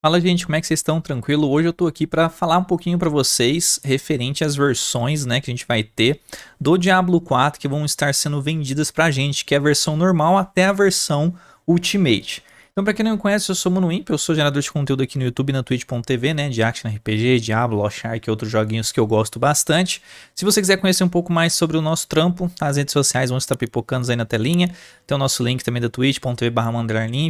Fala gente, como é que vocês estão? Tranquilo? Hoje eu tô aqui para falar um pouquinho para vocês referente às versões, né, que a gente vai ter do Diablo 4 que vão estar sendo vendidas pra gente, que é a versão normal até a versão Ultimate. Então, para quem não me conhece, eu sou Mano Imp, eu sou gerador de conteúdo aqui no YouTube e na Twitch.tv, né? De Action RPG, Diablo, Lost Ark e outros joguinhos que eu gosto bastante. Se você quiser conhecer um pouco mais sobre o nosso trampo, as redes sociais vão estar pipocando aí na telinha. Tem o nosso link também da twitch.tv barra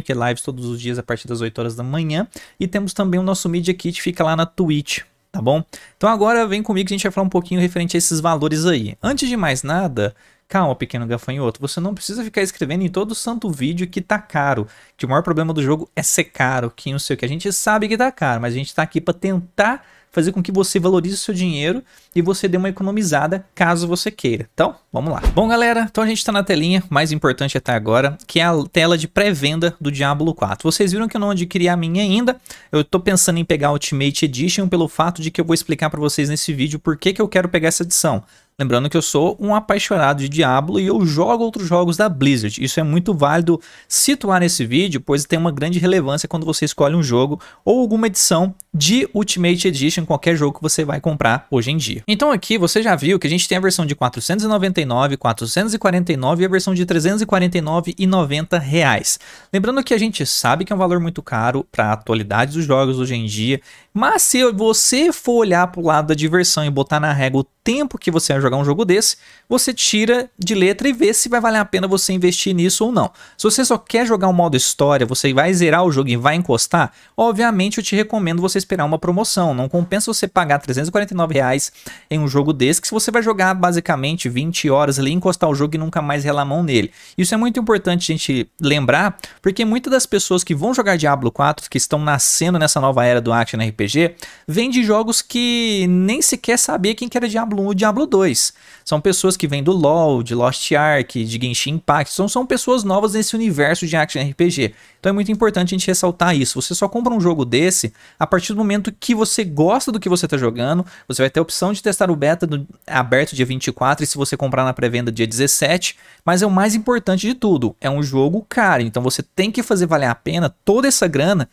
que é lives todos os dias a partir das 8 horas da manhã. E temos também o nosso Media Kit, fica lá na Twitch tá bom? Então agora vem comigo que a gente vai falar um pouquinho referente a esses valores aí. Antes de mais nada, Calma, pequeno gafanhoto, você não precisa ficar escrevendo em todo santo vídeo que tá caro, que o maior problema do jogo é ser caro, que não sei o que. A gente sabe que tá caro, mas a gente tá aqui para tentar fazer com que você valorize o seu dinheiro e você dê uma economizada caso você queira. Então, vamos lá. Bom, galera, então a gente está na telinha mais importante até agora, que é a tela de pré-venda do Diablo 4. Vocês viram que eu não adquiri a minha ainda, eu estou pensando em pegar a Ultimate Edition pelo fato de que eu vou explicar para vocês nesse vídeo por que, que eu quero pegar essa edição. Lembrando que eu sou um apaixonado de Diablo e eu jogo outros jogos da Blizzard. Isso é muito válido situar nesse vídeo, pois tem uma grande relevância quando você escolhe um jogo ou alguma edição de Ultimate Edition, qualquer jogo que você vai comprar hoje em dia. Então aqui você já viu que a gente tem a versão de 499, 449 e a versão de 349,90 reais. Lembrando que a gente sabe que é um valor muito caro para a atualidade dos jogos hoje em dia, mas se você for olhar para o lado da diversão e botar na régua o tempo que você vai jogar jogar um jogo desse, você tira de letra e vê se vai valer a pena você investir nisso ou não. Se você só quer jogar um modo história, você vai zerar o jogo e vai encostar, obviamente eu te recomendo você esperar uma promoção. Não compensa você pagar 349 reais em um jogo desse, que se você vai jogar basicamente 20 horas ali, encostar o jogo e nunca mais relar mão nele. Isso é muito importante a gente lembrar, porque muitas das pessoas que vão jogar Diablo 4, que estão nascendo nessa nova era do action RPG, vêm de jogos que nem sequer sabia quem que era Diablo 1 ou Diablo 2 são pessoas que vêm do LoL, de Lost Ark, de Genshin Impact. São, são pessoas novas nesse universo de action RPG. Então é muito importante a gente ressaltar isso. Você só compra um jogo desse a partir do momento que você gosta do que você está jogando. Você vai ter a opção de testar o beta do, aberto dia 24 e se você comprar na pré-venda dia 17. Mas é o mais importante de tudo. É um jogo caro. Então você tem que fazer valer a pena toda essa grana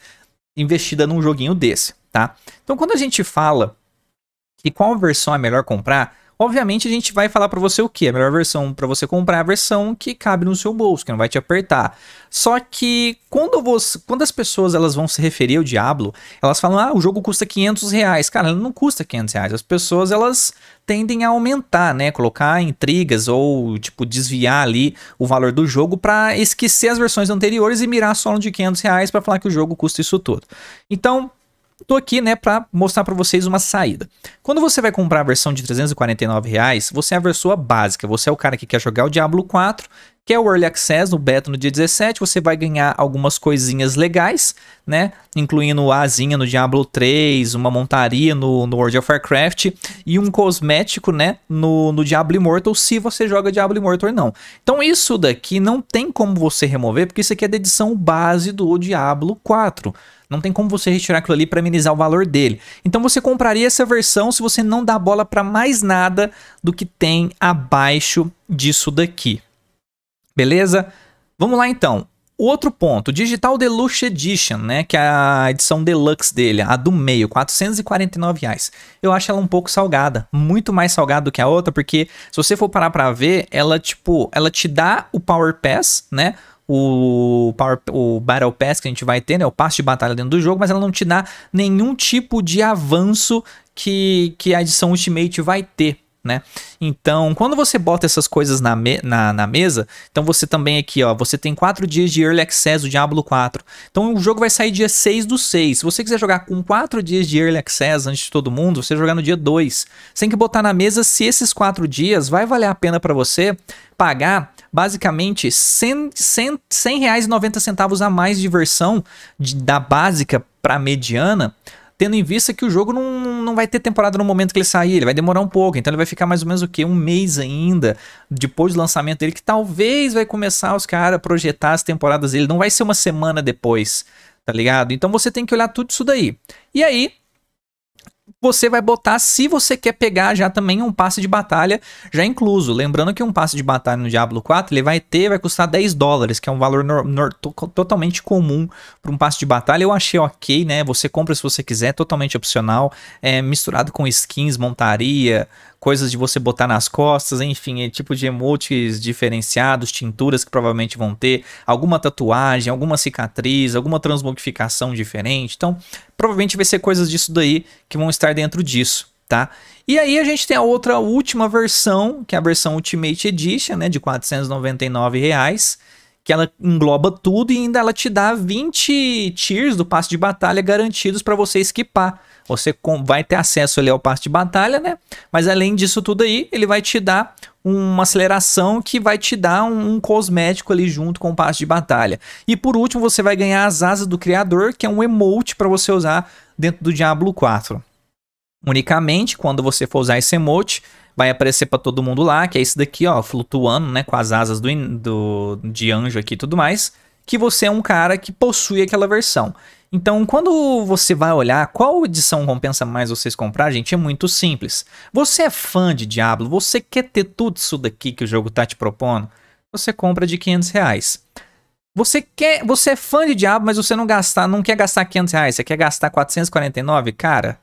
investida num joguinho desse, tá? Então quando a gente fala que qual versão é melhor comprar, Obviamente a gente vai falar para você o que? A melhor versão para você comprar é a versão que cabe no seu bolso, que não vai te apertar. Só que quando, você, quando as pessoas elas vão se referir ao Diablo, elas falam, ah, o jogo custa 500 reais. Cara, ele não custa 500 reais. As pessoas elas tendem a aumentar, né? Colocar intrigas ou, tipo, desviar ali o valor do jogo para esquecer as versões anteriores e mirar só no de 500 reais para falar que o jogo custa isso tudo. Então, Tô aqui, né, para mostrar para vocês uma saída. Quando você vai comprar a versão de 349 reais, você é a versão básica, você é o cara que quer jogar o Diablo 4 que é o Early Access, no beta no dia 17, você vai ganhar algumas coisinhas legais, né? Incluindo a asinha no Diablo 3, uma montaria no, no World of Warcraft e um cosmético, né? No, no Diablo Immortal, se você joga Diablo Immortal ou não. Então isso daqui não tem como você remover, porque isso aqui é da edição base do Diablo 4. Não tem como você retirar aquilo ali para minimizar o valor dele. Então você compraria essa versão se você não dá bola para mais nada do que tem abaixo disso daqui. Beleza? Vamos lá então. Outro ponto, Digital Deluxe Edition, né, que é a edição deluxe dele, a do meio, 449 reais. Eu acho ela um pouco salgada, muito mais salgada do que a outra, porque se você for parar para ver, ela tipo, ela te dá o Power Pass, né, o, Power, o Battle Pass que a gente vai ter, né? O passe de batalha dentro do jogo, mas ela não te dá nenhum tipo de avanço que, que a edição Ultimate vai ter né? Então, quando você bota essas coisas na, me na, na, mesa, então você também aqui, ó, você tem 4 dias de Early Access do Diablo 4. Então o jogo vai sair dia 6 do 6. Se você quiser jogar com 4 dias de Early Access antes de todo mundo, você jogar no dia 2. Você tem que botar na mesa se esses 4 dias vai valer a pena para você pagar basicamente 100, 100, 100 reais e 90 a mais de versão de, da básica para mediana tendo em vista que o jogo não, não vai ter temporada no momento que ele sair, ele vai demorar um pouco, então ele vai ficar mais ou menos o que Um mês ainda depois do lançamento dele, que talvez vai começar os caras a projetar as temporadas dele, não vai ser uma semana depois, tá ligado? Então você tem que olhar tudo isso daí. E aí, você vai botar se você quer pegar já também um passe de batalha já incluso. Lembrando que um passe de batalha no Diablo 4 ele vai ter, vai custar 10 dólares, que é um valor no, no, to, totalmente comum para um passe de batalha. Eu achei ok, né? Você compra se você quiser, totalmente opcional, é, misturado com skins, montaria, coisas de você botar nas costas, enfim, é tipo de emotes diferenciados, tinturas que provavelmente vão ter, alguma tatuagem, alguma cicatriz, alguma transmogrificação diferente. Então, provavelmente vai ser coisas disso daí que vão estar dentro disso, tá? E aí a gente tem a outra última versão, que é a versão Ultimate Edition, né, de R$ 499, reais, que ela engloba tudo e ainda ela te dá 20 tiers do passe de batalha garantidos para você esquipar. Você vai ter acesso ali ao passe de batalha, né? Mas além disso tudo aí, ele vai te dar uma aceleração que vai te dar um, um, cosmético ali junto com o passe de batalha. E por último, você vai ganhar as asas do criador, que é um emote para você usar dentro do Diablo 4 unicamente. Quando você for usar esse emote, vai aparecer para todo mundo lá, que é esse daqui, ó, flutuando, né, com as asas do, do, de anjo aqui e tudo mais, que você é um cara que possui aquela versão. Então, quando você vai olhar qual edição compensa mais vocês comprar, gente, é muito simples. Você é fã de Diablo, você quer ter tudo isso daqui que o jogo tá te propondo, você compra de 500 reais. Você quer, você é fã de Diablo, mas você não gastar, não quer gastar 500 reais, você quer gastar 449, cara.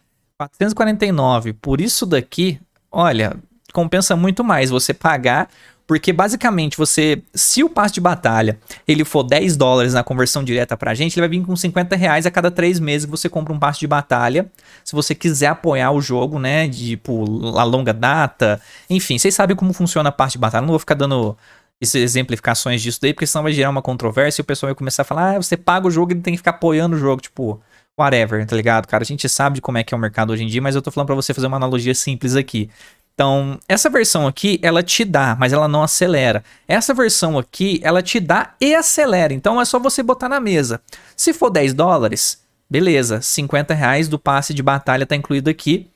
449 por isso daqui, olha, compensa muito mais você pagar, porque basicamente você, se o passe de batalha ele for 10 dólares na conversão direta pra gente, ele vai vir com 50 reais a cada 3 meses que você compra um passe de batalha, se você quiser apoiar o jogo, né, de, tipo, a longa data, enfim, vocês sabem como funciona a parte de batalha, não vou ficar dando exemplificações disso daí, porque senão vai gerar uma controvérsia e o pessoal vai começar a falar, ah, você paga o jogo e tem que ficar apoiando o jogo, tipo whatever, tá ligado, cara? A gente sabe de como é que é o mercado hoje em dia, mas eu tô falando para você fazer uma analogia simples aqui. Então, essa versão aqui, ela te dá, mas ela não acelera. Essa versão aqui, ela te dá e acelera. Então, é só você botar na mesa. Se for 10 dólares, beleza, 50 reais do passe de batalha tá incluído aqui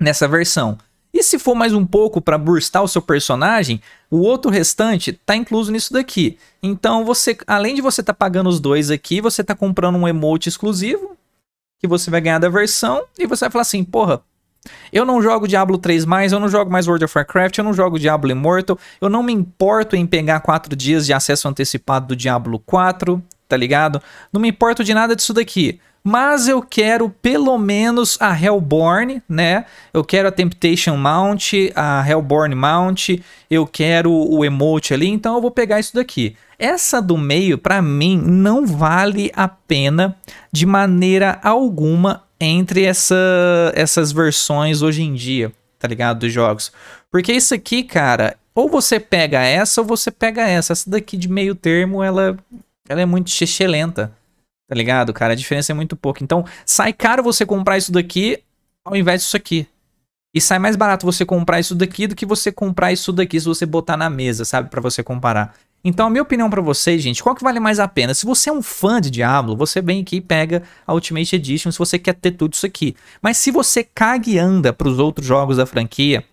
nessa versão. E se for mais um pouco para burstar o seu personagem, o outro restante tá incluso nisso daqui. Então você, além de você tá pagando os dois aqui, você tá comprando um emote exclusivo, que você vai ganhar da versão e você vai falar assim, porra, eu não jogo Diablo 3 mais, eu não jogo mais World of Warcraft, eu não jogo Diablo Immortal, eu não me importo em pegar 4 dias de acesso antecipado do Diablo 4, tá ligado? Não me importo de nada disso daqui mas eu quero pelo menos a Hellborn, né? Eu quero a Temptation Mount, a Hellborn Mount, eu quero o emote ali, então eu vou pegar isso daqui. Essa do meio, para mim, não vale a pena de maneira alguma entre essa, essas versões hoje em dia, tá ligado? Dos jogos. Porque isso aqui, cara, ou você pega essa ou você pega essa. Essa daqui de meio termo, ela, ela é muito lenta Tá ligado, cara? A diferença é muito pouca. Então, sai caro você comprar isso daqui ao invés disso aqui. E sai mais barato você comprar isso daqui do que você comprar isso daqui se você botar na mesa, sabe? para você comparar. Então, a minha opinião para vocês, gente, qual que vale mais a pena? Se você é um fã de Diablo, você vem aqui e pega a Ultimate Edition se você quer ter tudo isso aqui. Mas se você caga e anda pros outros jogos da franquia,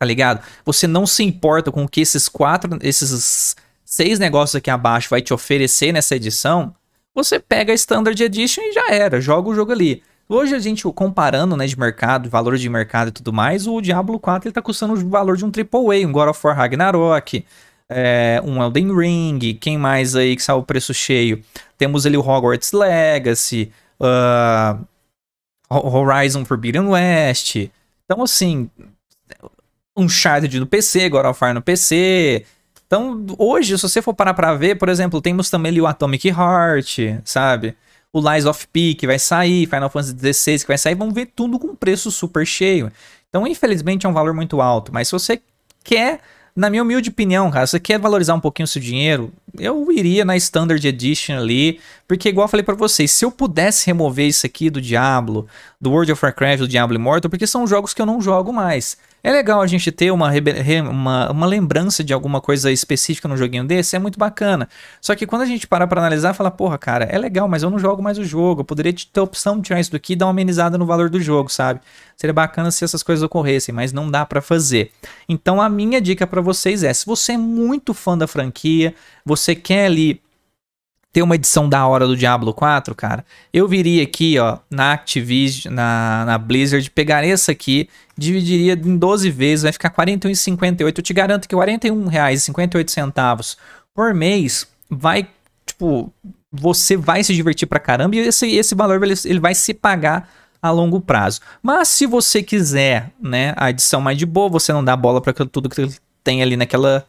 tá ligado? Você não se importa com o que esses quatro, esses seis negócios aqui abaixo vai te oferecer nessa edição, você pega a Standard Edition e já era, joga o jogo ali. Hoje a gente comparando, né, de mercado, valor de mercado e tudo mais, o Diablo 4 ele tá custando o valor de um AAA, um God of War Ragnarok, é, um Elden Ring, quem mais aí que saiu o preço cheio? Temos ali o Hogwarts Legacy, uh, Horizon Forbidden West. Então assim, um Uncharted no PC, God of War no PC, então, hoje, se você for parar pra ver, por exemplo, temos também ali o Atomic Heart, sabe? O Lies of P que vai sair, Final Fantasy XVI que vai sair, vão ver tudo com preço super cheio. Então, infelizmente, é um valor muito alto. Mas se você quer na minha humilde opinião, cara, você quer valorizar um pouquinho o seu dinheiro? Eu iria na Standard Edition ali, porque igual eu falei para vocês, se eu pudesse remover isso aqui do Diablo, do World of Warcraft, do Diablo Immortal, porque são jogos que eu não jogo mais. É legal a gente ter uma, uma, uma lembrança de alguma coisa específica no joguinho desse, é muito bacana. Só que quando a gente parar para analisar, fala, porra, cara, é legal, mas eu não jogo mais o jogo, eu poderia ter a opção de tirar isso daqui e dar uma amenizada no valor do jogo, sabe? Seria bacana se essas coisas ocorressem, mas não dá para fazer. Então a minha dica para vocês é: se você é muito fã da franquia, você quer ali ter uma edição da hora do Diablo 4, cara, eu viria aqui, ó, na Activision, na, na Blizzard, pegaria essa aqui, dividiria em 12 vezes, vai ficar R$ 41,58. Eu te garanto que R$ 41,58 por mês vai, tipo, você vai se divertir pra caramba e esse, esse valor ele, ele vai se pagar a longo prazo. Mas se você quiser, né, a edição mais de boa, você não dá bola para tudo, tem ali naquela,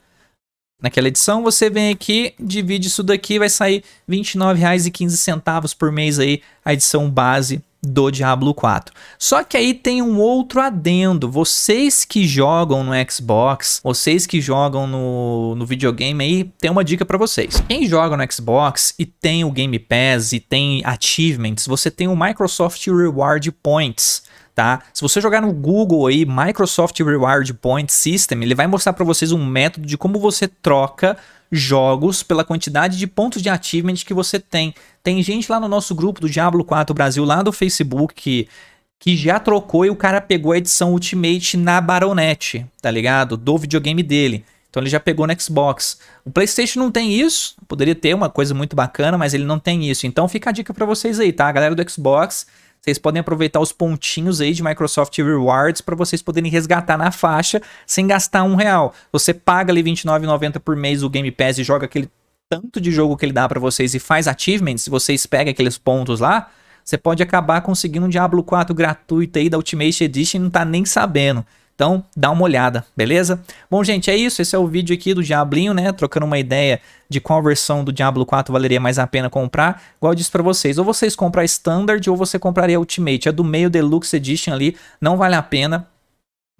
naquela edição. Você vem aqui, divide isso daqui, vai sair R$ 29,15 por mês aí, a edição base do Diablo 4. Só que aí tem um outro adendo. Vocês que jogam no Xbox, vocês que jogam no, no videogame aí, tem uma dica para vocês. Quem joga no Xbox e tem o Game Pass e tem achievements, você tem o Microsoft Reward Points tá? Se você jogar no Google aí Microsoft Reward Point System, ele vai mostrar para vocês um método de como você troca jogos pela quantidade de pontos de achievement que você tem. Tem gente lá no nosso grupo do Diablo 4 Brasil lá do Facebook que que já trocou e o cara pegou a edição Ultimate na Baronet, tá ligado? Do videogame dele. Então ele já pegou no Xbox. O PlayStation não tem isso, poderia ter uma coisa muito bacana, mas ele não tem isso. Então fica a dica para vocês aí, tá? A galera do Xbox vocês podem aproveitar os pontinhos aí de Microsoft Rewards para vocês poderem resgatar na faixa sem gastar um real. Você paga ali R$29,90 por mês o Game Pass e joga aquele tanto de jogo que ele dá para vocês e faz achievements, se vocês pegam aqueles pontos lá, você pode acabar conseguindo um Diablo 4 gratuito aí da Ultimate Edition e não tá nem sabendo. Então, dá uma olhada, beleza? Bom, gente, é isso. Esse é o vídeo aqui do Diablinho, né? Trocando uma ideia de qual versão do Diablo 4 valeria mais a pena comprar. Igual eu disse pra vocês, ou vocês comprar Standard ou você compraria Ultimate. É do meio Deluxe Edition ali, não vale a pena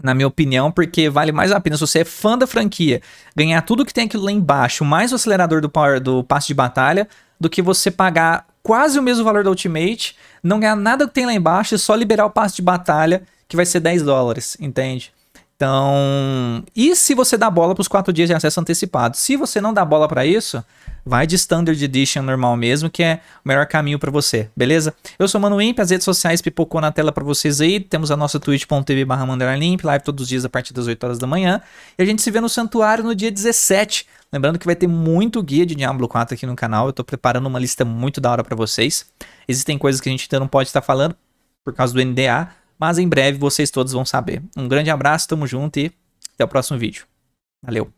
na minha opinião, porque vale mais a pena se você é fã da franquia ganhar tudo que tem aquilo lá embaixo, mais o acelerador do power do passe de batalha, do que você pagar quase o mesmo valor do Ultimate, não ganhar nada que tem lá embaixo e só liberar o passe de batalha que vai ser 10 dólares, entende? Então, e se você dá bola para os 4 dias de acesso antecipado? Se você não dá bola para isso, vai de Standard Edition normal mesmo, que é o melhor caminho para você, beleza? Eu sou Mano Imp, as redes sociais pipocou na tela para vocês aí, temos a nossa twitch.tv barra Imp, live todos os dias a partir das 8 horas da manhã, e a gente se vê no Santuário no dia 17, lembrando que vai ter muito guia de Diablo 4 aqui no canal, eu tô preparando uma lista muito da hora para vocês, existem coisas que a gente ainda não pode estar tá falando, por causa do NDA, mas em breve vocês todos vão saber. Um grande abraço, tamo junto e até o próximo vídeo. Valeu!